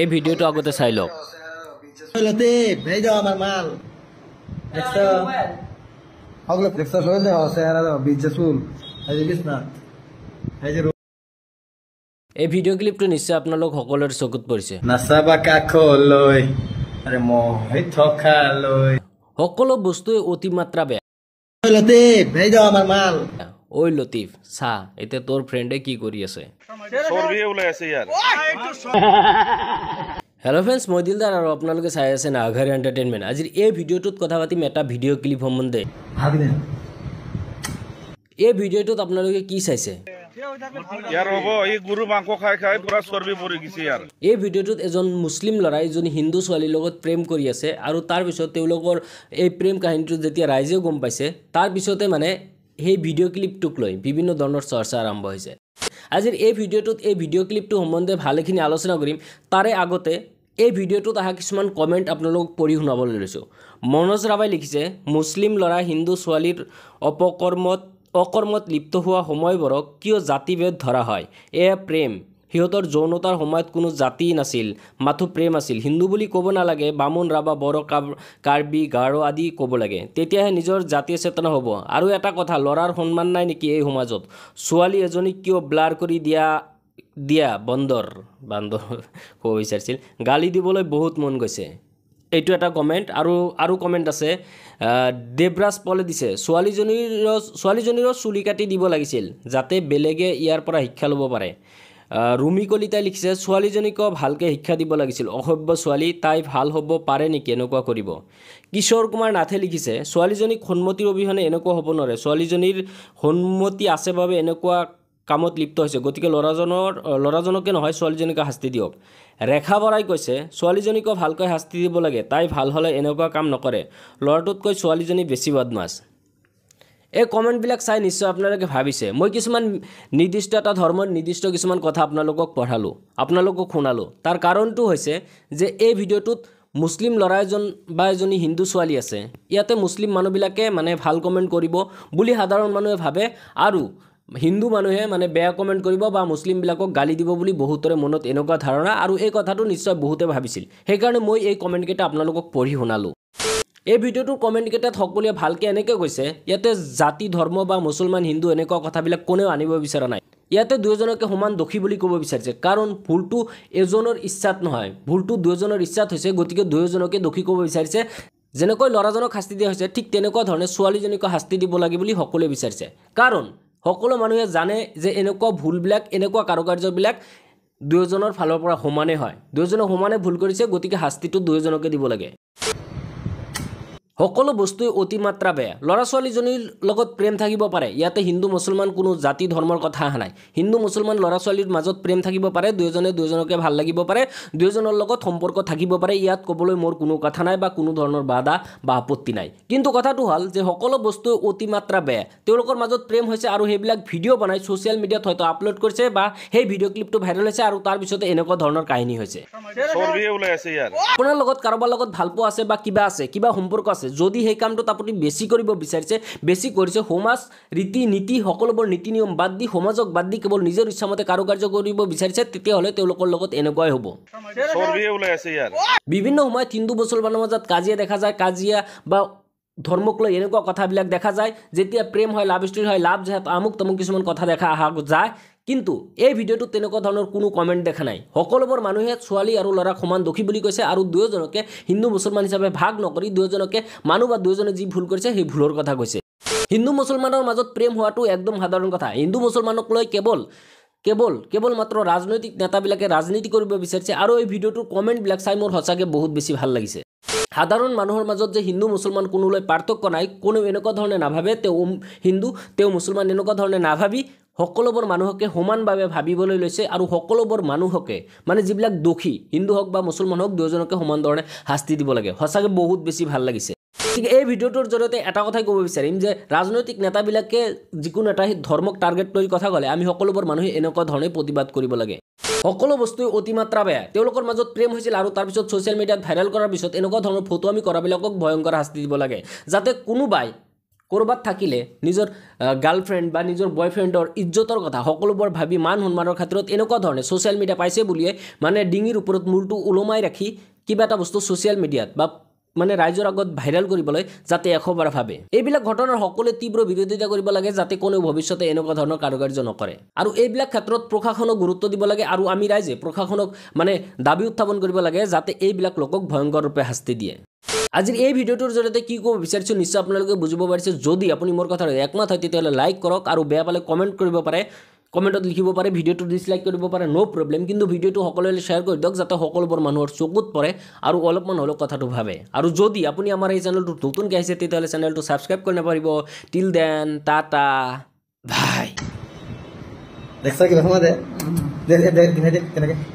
এই ভিডিওটো আগতে চাই লওক এই ভিডিঅ' ক্লিপটো নিশ্চয় আপোনালোক সকলোৰে চকুত পৰিছে সকলো বস্তুৱে অতিমাত্ৰা বেয়া লতিফ ভেজ দাও আমার মাল ওই লতিফ সা এতে তোর ফ্রেন্ডে কি করি আছে সরবি উলাই আছে ইয়ার হ্যালো ফ্রেন্ডস মই দিলদার আর আপনাদের চাই আছে না আঘারি এন্টারটেইনমেন্ট আজির এই ভিডিওটোত কথা পাতি মেটা ভিডিও ক্লিপ সম্বন্ধে ভাগ দেন এই ভিডিওটোত আপনাদের কি চাইছে এই ভিডিঅ'টোত এজন মুছলিম ল'ৰাই যোন হিন্দু ছোৱালীৰ লগত প্ৰেম কৰি আছে আৰু তাৰপিছত তেওঁলোকৰ এই প্ৰেম কাহিনীটো যেতিয়া ৰাইজেও গম পাইছে তাৰপিছতে মানে সেই ভিডিঅ' ক্লিপটোক লৈ বিভিন্ন ধৰণৰ চৰ্চা আৰম্ভ হৈছে আজিৰ এই ভিডিঅ'টোত এই ভিডিঅ' ক্লিপটো সম্বন্ধে ভালেখিনি আলোচনা কৰিম তাৰে আগতে এই ভিডিঅ'টোত অহা কিছুমান কমেণ্ট আপোনালোকক পঢ়ি শুনাবলৈ লৈছোঁ মনোজ ৰাভাই লিখিছে মুছলিম ল'ৰা হিন্দু ছোৱালীৰ অপকৰ্মত অকৰ্মত লিপ্ত হোৱা সময়বোৰক কিয় জাতিভেদ ধৰা হয় এয়া প্ৰেম সিহঁতৰ যৌনতাৰ সময়ত কোনো জাতি নাছিল মাথো প্ৰেম আছিল হিন্দু বুলি ক'ব নালাগে বামুণ ৰাভা বড়ো কাৰ কাৰ্বি গাৰো আদি ক'ব লাগে তেতিয়াহে নিজৰ জাতি চেতনা হ'ব আৰু এটা কথা ল'ৰাৰ সন্মান নাই নেকি এই সমাজত ছোৱালী এজনীক কিয় ব্লাৰ কৰি দিয়া দিয়া বন্দৰ বান্দৰ ক'ব বিচাৰিছিল গালি দিবলৈ বহুত মন গৈছে এইটো এটা কমেণ্ট আৰু আৰু কমেণ্ট আছে দেৱৰাজ পলে দিছে ছোৱালীজনীৰ ছোৱালীজনীৰো চুলি কাটি দিব লাগিছিল যাতে বেলেগে ইয়াৰ পৰা শিক্ষা ল'ব পাৰে ৰুমি কলিতাই লিখিছে ছোৱালীজনীকো ভালকৈ শিক্ষা দিব লাগিছিল অসভ্য ছোৱালী তাই ভাল হ'ব পাৰে নেকি এনেকুৱা কৰিব কিশোৰ কুমাৰ নাথে লিখিছে ছোৱালীজনীক সন্মতিৰ অবিহনে এনেকুৱা হ'ব নোৱাৰে ছোৱালীজনীৰ সন্মতি আছে বাবে এনেকুৱা কামত লিপ্ত হৈছে গতিকে ল'ৰাজনৰ ল'ৰাজনকে নহয় ছোৱালীজনীকে শাস্তি দিয়ক ৰেখা বৰাই কৈছে ছোৱালীজনীকো ভালকৈ শাস্তি দিব লাগে তাই ভাল হ'লে এনেকুৱা কাম নকৰে ল'ৰাটোতকৈ ছোৱালীজনী বেছি বদমাছ এই কমেণ্টবিলাক চাই নিশ্চয় আপোনালোকে ভাবিছে মই কিছুমান নিৰ্দিষ্ট এটা ধৰ্মৰ নিৰ্দিষ্ট কিছুমান কথা আপোনালোকক পঢ়ালোঁ আপোনালোকক শুনালোঁ তাৰ কাৰণটো হৈছে যে এই ভিডিঅ'টোত মুছলিম ল'ৰা এজন বা এজনী হিন্দু ছোৱালী আছে ইয়াতে মুছলিম মানুহবিলাকে মানে ভাল কমেণ্ট কৰিব বুলি সাধাৰণ মানুহে ভাবে আৰু হিন্দু মানুহে মানে বেয়া কমেণ্ট কৰিব বা মুছলিমবিলাকক গালি দিব বুলি বহুতৰে মনত এনেকুৱা ধাৰণা আৰু এই কথাটো নিশ্চয় বহুতে ভাবিছিল সেইকাৰণে মই এই কমেণ্টকেইটা আপোনালোকক পঢ়ি শুনালোঁ এই ভিডিঅ'টোৰ কমেণ্টকেইটাত সকলোৱে ভালকৈ এনেকৈ কৈছে ইয়াতে জাতি ধৰ্ম বা মুছলমান হিন্দু এনেকুৱা কথাবিলাক কোনেও আনিব বিচৰা নাই ইয়াতে দুয়োজনকে সমান দোষী বুলি ক'ব বিচাৰিছে কাৰণ ভুলটো এজনৰ ইচ্ছাত নহয় ভুলটো দুয়োজনৰ ইচ্ছাত হৈছে গতিকে দুয়োজনকে দোষী ক'ব বিচাৰিছে যেনেকৈ ল'ৰাজনক শাস্তি দিয়া হৈছে ঠিক তেনেকুৱা ধৰণে ছোৱালীজনীকো শাস্তি দিব লাগে বুলি সকলোৱে বিচাৰিছে কাৰণ সকলো মানুহে জানে যে এনেকুৱা ভুলবিলাক এনেকুৱা কাৰুকাৰ্যবিলাক দুয়োজনৰ ফালৰ পৰা সমানে হয় দুয়োজনে সমানে ভুল কৰিছে গতিকে শাস্তিটো দুয়োজনকে দিব লাগে সকলো বস্তুৱে অতিমাত্ৰা বেয়া ল'ৰা ছোৱালীজনীৰ লগত প্ৰেম থাকিব পাৰে ইয়াতে হিন্দু মুছলমান কোনো জাতি ধৰ্মৰ কথা অহা নাই হিন্দু মুছলমান ল'ৰা ছোৱালীৰ মাজত প্ৰেম থাকিব পাৰে দুয়োজনে দুয়োজনকে ভাল লাগিব পাৰে দুয়োজনৰ লগত সম্পৰ্ক থাকিব পাৰে ইয়াত ক'বলৈ মোৰ কোনো কথা নাই বা কোনো ধৰণৰ বাধা বা আপত্তি নাই কিন্তু কথাটো হ'ল যে সকলো বস্তুৱে অতিমাত্ৰা বেয়া তেওঁলোকৰ মাজত প্ৰেম হৈছে আৰু সেইবিলাক ভিডিঅ' বনাই ছ'চিয়েল মিডিয়াত হয়তো আপলোড কৰিছে বা সেই ভিডিঅ' ক্লিপটো ভাইৰেল হৈছে আৰু তাৰপিছতে এনেকুৱা ধৰণৰ কাহিনী হৈছে আপোনাৰ লগত কাৰোবাৰ লগত ভালপোৱা আছে বা কিবা আছে কিবা সম্পৰ্ক আছে আছে যদি সেই কামটোত আপুনি বেছি কৰিব বিচাৰিছে বেছি কৰিছে সমাজ ৰীতি নীতি সকলোবোৰ নীতি নিয়ম বাদ দি সমাজক বাদ দি কেৱল নিজৰ ইচ্ছামতে কাৰুকাৰ্য কৰিব বিচাৰিছে তেতিয়াহ'লে তেওঁলোকৰ লগত এনেকুৱাই হ'ব বিভিন্ন সময়ত হিন্দু মুছলমানৰ মাজত কাজিয়া দেখা যায় কাজিয়া বা ধৰ্মক লৈ এনেকুৱা কথাবিলাক দেখা যায় যেতিয়া প্ৰেম হয় লাভ ষ্টৰি হয় লাভ যায় আমুক তামুক কিছুমান কথা দেখা অহা যায় কিন্তু এই ভিডিঅ'টোত তেনেকুৱা ধৰণৰ কোনো কমেণ্ট দেখা নাই সকলোবোৰ মানুহে ছোৱালী আৰু ল'ৰাক সমান দোষী বুলি কৈছে আৰু দুয়োজনকে হিন্দু মুছলমান হিচাপে ভাগ নকৰি দুয়োজনকে মানুহ বা দুয়োজনে যি ভুল কৰিছে সেই ভুলৰ কথা কৈছে হিন্দু মুছলমানৰ মাজত প্ৰেম হোৱাটো একদম সাধাৰণ কথা হিন্দু মুছলমানক লৈ কেৱল কেৱল কেৱল মাত্ৰ ৰাজনৈতিক নেতাবিলাকে ৰাজনীতি কৰিব বিচাৰিছে আৰু এই ভিডিঅ'টোৰ কমেণ্টবিলাক চাই মোৰ সঁচাকৈ বহুত বেছি ভাল লাগিছে সাধাৰণ মানুহৰ মাজত যে হিন্দু মুছলমান কোনোলৈ পাৰ্থক্য নাই কোনো এনেকুৱা ধৰণে নাভাবে তেওঁ হিন্দু তেওঁ মুছলমান এনেকুৱা ধৰণে নাভাবি সকলোবোৰ মানুহকে সমানভাৱে ভাবিবলৈ লৈছে আৰু সকলোবোৰ মানুহকে মানে যিবিলাক দোষী হিন্দু হওক বা মুছলমান হওক দুয়োজনকে সমান ধৰণে শাস্তি দিব লাগে সঁচাকৈ বহুত বেছি ভাল লাগিছে গতিকে এই ভিডিঅ'টোৰ জৰিয়তে এটা কথাই ক'ব বিচাৰিম যে ৰাজনৈতিক নেতাবিলাকে যিকোনো এটা ধৰ্মক টাৰ্গেট লৈ কথা ক'লে আমি সকলোবোৰ মানুহে এনেকুৱা ধৰণে প্ৰতিবাদ কৰিব লাগে সকলো বস্তুৱে অতিমাত্ৰা বেয়া তেওঁলোকৰ মাজত প্ৰেম হৈছিল আৰু তাৰপিছত ছ'চিয়েল মিডিয়াত ভাইৰেল কৰাৰ পিছত এনেকুৱা ধৰণৰ ফটো আমি কৰাবিলাকক ভয়ংকৰ শাস্তি দিব লাগে যাতে কোনোবাই ক'ৰবাত থাকিলে নিজৰ গাৰ্লফ্ৰেণ্ড বা নিজৰ বয়ফ্ৰেণ্ডৰ ইজ্জতৰ কথা সকলোবোৰ ভাবি মান সন্মানৰ ক্ষেত্ৰত এনেকুৱা ধৰণে ছ'চিয়েল মিডিয়া পাইছে বুলিয়ে মানে ডিঙিৰ ওপৰত মূৰটো ওলমাই ৰাখি কিবা এটা বস্তু ছ'চিয়েল মিডিয়াত বা মানে ৰাইজৰ আগত ভাইৰেল কৰিবলৈ যাতে এশবাৰ ভাবে এইবিলাক ঘটনাৰ সকলোৱে তীব্ৰ বিৰোধিতা কৰিব লাগে যাতে কোনেও ভৱিষ্যতে এনেকুৱা ধৰণৰ কাৰুকাৰ্য নকৰে আৰু এইবিলাক ক্ষেত্ৰত প্ৰশাসনক গুৰুত্ব দিব লাগে আৰু আমি ৰাইজে প্ৰশাসনক মানে দাবী উত্থাপন কৰিব লাগে যাতে এইবিলাক লোকক ভয়ংকৰৰূপে শাস্তি দিয়ে আজিৰ এই ভিডিঅ'টোৰ জৰিয়তে কি ক'ব বিচাৰিছোঁ নিশ্চয় আপোনালোকে বুজিব পাৰিছে যদি আপুনি মোৰ কথা একমত হয় তেতিয়াহ'লে লাইক কৰক আৰু বেয়া পালে কমেণ্ট কৰিব পাৰে কমেণ্টত লিখিব পাৰে ভিডিঅ'টো ডিছলাইক কৰিব পাৰে ন' প্ৰব্লেম কিন্তু ভিডিঅ'টো সকলোৱে শ্বেয়াৰ কৰি দিয়ক যাতে সকলোবোৰ মানুহৰ চকুত পৰে আৰু অলপমান হ'লেও কথাটো ভাবে আৰু যদি আপুনি আমাৰ এই চেনেলটোত নতুনকৈ আহিছে তেতিয়াহ'লে চেনেলটো ছাবস্ক্ৰাইব কৰি নাপাৰিব টিল দেন টাটা ভাই দেখা কিবা দে দে দে দে দে কেনেকৈ